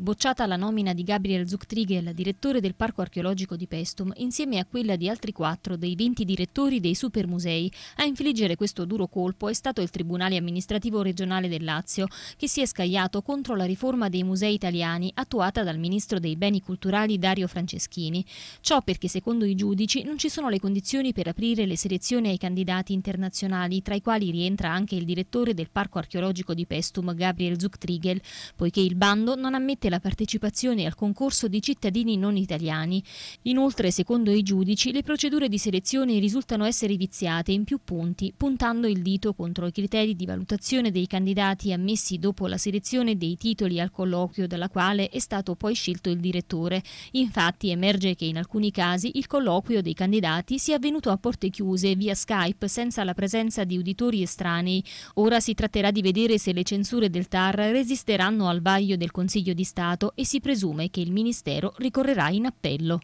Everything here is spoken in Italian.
Bocciata la nomina di Gabriel Zuchtriegel, direttore del Parco archeologico di Pestum, insieme a quella di altri quattro dei 20 direttori dei supermusei, a infliggere questo duro colpo è stato il Tribunale amministrativo regionale del Lazio, che si è scagliato contro la riforma dei musei italiani attuata dal ministro dei beni culturali Dario Franceschini. Ciò perché secondo i giudici non ci sono le condizioni per aprire le selezioni ai candidati internazionali, tra i quali rientra anche il direttore del Parco archeologico di Pestum, Gabriel Zuchtriegel, poiché il bando non ammette anche la partecipazione al concorso di cittadini non italiani. Inoltre, secondo i giudici, le procedure di selezione risultano essere viziate in più punti, puntando il dito contro i criteri di valutazione dei candidati ammessi dopo la selezione dei titoli al colloquio dalla quale è stato poi scelto il direttore. Infatti emerge che in alcuni casi il colloquio dei candidati sia avvenuto a porte chiuse via Skype senza la presenza di uditori estranei. Ora si tratterà di vedere se le censure del TAR resisteranno al vaglio del Consiglio di Stato Stato e si presume che il Ministero ricorrerà in appello.